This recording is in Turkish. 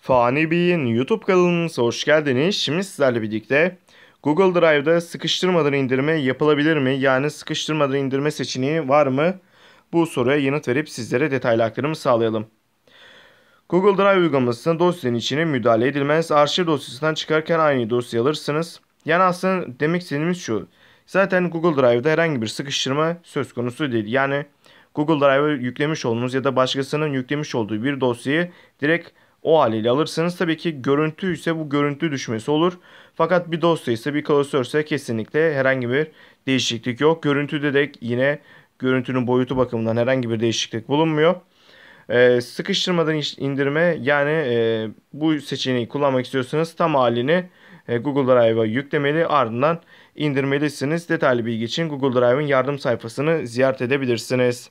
Fani Bey'in YouTube kanalımıza hoş geldiniz. Şimdi sizlerle birlikte Google Drive'da sıkıştırmadan indirme yapılabilir mi? Yani sıkıştırmadan indirme seçeneği var mı? Bu soruya yanıt verip sizlere detaylı aktarımı sağlayalım. Google Drive uygulamasının dosyanın içine müdahale edilmez. Arşiv dosyasından çıkarken aynı dosyayı alırsınız. Yani aslında demek istediğimiz şu. Zaten Google Drive'da herhangi bir sıkıştırma söz konusu değil. Yani Google Drive'a yüklemiş olduğunuz ya da başkasının yüklemiş olduğu bir dosyayı direkt o haliyle alırsanız tabii ki görüntü ise bu görüntü düşmesi olur. Fakat bir dosya ise bir klasör ise kesinlikle herhangi bir değişiklik yok. Görüntüde de yine görüntünün boyutu bakımından herhangi bir değişiklik bulunmuyor. Ee, sıkıştırmadan indirme yani e, bu seçeneği kullanmak istiyorsanız tam halini e, Google Drive'a yüklemeli ardından indirmelisiniz. Detaylı bilgi için Google Drive'ın yardım sayfasını ziyaret edebilirsiniz.